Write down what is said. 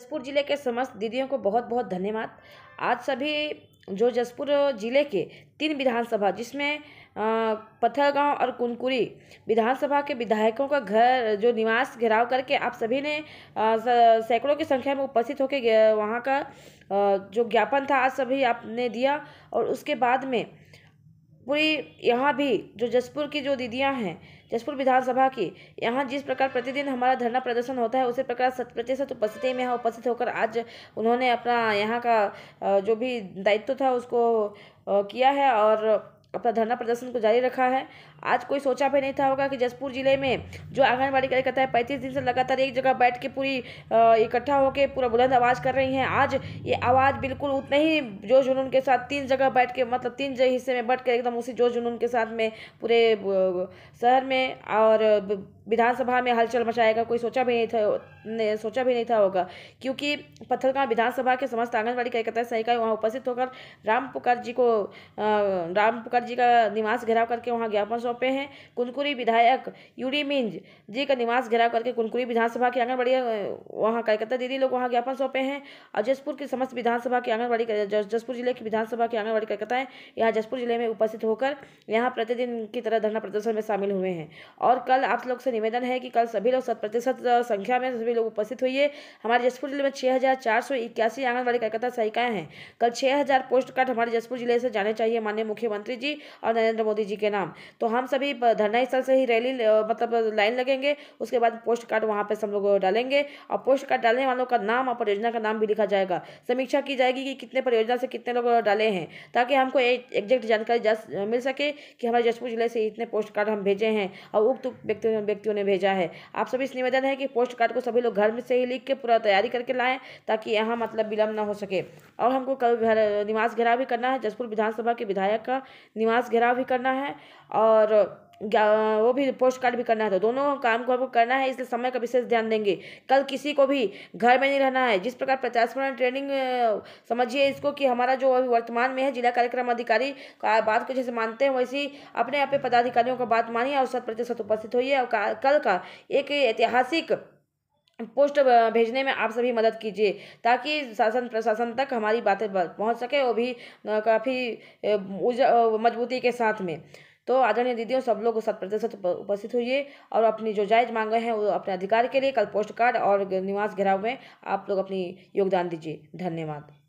जसपुर ज़िले के समस्त दीदियों को बहुत बहुत धन्यवाद आज सभी जो जसपुर ज़िले के तीन विधानसभा जिसमें पथरगांव और कुनकुरी विधानसभा के विधायकों का घर जो निवास घेराव करके आप सभी ने सैकड़ों की संख्या में उपस्थित होकर वहाँ का जो ज्ञापन था आज सभी आपने दिया और उसके बाद में पूरी यहाँ भी जो जसपुर की जो दीदियाँ हैं जसपुर विधानसभा की यहाँ जिस प्रकार प्रतिदिन हमारा धरना प्रदर्शन होता है उसी प्रकार शत प्रतिशत उपस्थिति में यहाँ उपस्थित होकर आज उन्होंने अपना यहाँ का जो भी दायित्व था उसको किया है और अपना धरना प्रदर्शन को जारी रखा है आज कोई सोचा भी नहीं था होगा कि जसपुर जिले में जो आंगनबाड़ी कार्यकर्ता है पैंतीस दिन से लगातार एक जगह बैठ के पूरी इकट्ठा होकर पूरा बुलंद आवाज़ कर रही हैं आज ये आवाज़ बिल्कुल उतने ही जोश जुनून के साथ तीन जगह बैठ के मतलब तीन जगह हिस्से में बैठ कर एकदम उसी जोश जुनून के साथ में पूरे शहर में और विधानसभा में हलचल मचाएगा कोई सोचा भी नहीं था सोचा भी नहीं था होगा क्योंकि पत्थलगांव विधानसभा के समस्त आंगनबाड़ी कार्यकर्ता सहिकाएँ वहाँ उपस्थित होकर राम पुकार जी को राम पुकार मुखर्जी जी का निवास घेराव करके वहाँ ज्ञापन सौंपे हैं कुनकुरी विधायक यूडी मिंज जी का निवास घेराव करके कुनकुरी विधानसभा के आंगनबाड़ी वहाँ कार्यकर्ता दीदी लोग वहाँ ज्ञापन सौंपे हैं और जसपुर की समस्त विधानसभा की आंगनबाड़ी जसपुर जिले की विधानसभा की आंगनबाड़ी कार्यकर्ताएं यहाँ जसपुर जिले में उपस्थित होकर यहाँ प्रतिदिन की तरह धरना प्रदर्शन में शामिल हुए हैं और कल आप लोग से निवेदन है कि कल सभी लोग शत प्रतिशत संख्या में सभी लोग उपस्थित हुई हमारे जसपुर जिले में छः हज़ार चार सौ इक्यासी आंगनबाड़ी कार्यकर्ता सहायिकाएं हैं कल छः हज़ार पोस्ट कार्ड हमारे जसपुर जिले से जाने चाहिए माननीय मुख्यमंत्री जी जी और नरेंद्र मोदी जी के नाम तो हम सभी धरना स्थल से ही रैली मतलब लाइन लगेंगे उसके बाद पोस्ट कार्ड वहाँ पर सब लोग डालेंगे और पोस्ट कार्ड डालने वालों का नाम और परियोजना का नाम भी लिखा जाएगा समीक्षा की जाएगी कि कितने परियोजना से कितने लोग डाले हैं ताकि हमको एग्जैक्ट जानकारी मिल सके कि हमारे जशपुर जिले से इतने पोस्ट कार्ड हम भेजे हैं और उक्त व्यक्तियों व्यक्तियों ने भेजा है आप सभी इस निवेदन है कि पोस्ट कार्ड को सभी लोग घर में से ही लिख के पूरा तैयारी करके लाएं ताकि यहाँ मतलब विलम्ब ना हो सके और हमको कल निवास घेरा भी करना है जसपुर विधानसभा के विधायक का निवास घेराव भी करना है और वो भी पोस्ट कार्ड भी करना है तो दोनों काम को आपको करना है इसलिए समय का विशेष ध्यान देंगे कल किसी को भी घर में नहीं रहना है जिस प्रकार पचास मिनट ट्रेनिंग समझिए इसको कि हमारा जो अभी वर्तमान में है जिला कार्यक्रम अधिकारी का बात को जैसे मानते हैं ही अपने आप पदाधिकारियों का बात मानिए और शत प्रतिशत उपस्थित होइए और कल का एक ऐतिहासिक पोस्ट भेजने में आप सभी मदद कीजिए ताकि शासन प्रशासन तक हमारी बातें पहुंच सके वो भी काफ़ी मजबूती के साथ में तो आदरणीय दीदियों सब लोग शत प्रतिशत उपस्थित हुई और अपनी जो जायज मांगे हैं वो अपने अधिकार के लिए कल पोस्ट कार्ड और निवास घेराव में आप लोग अपनी योगदान दीजिए धन्यवाद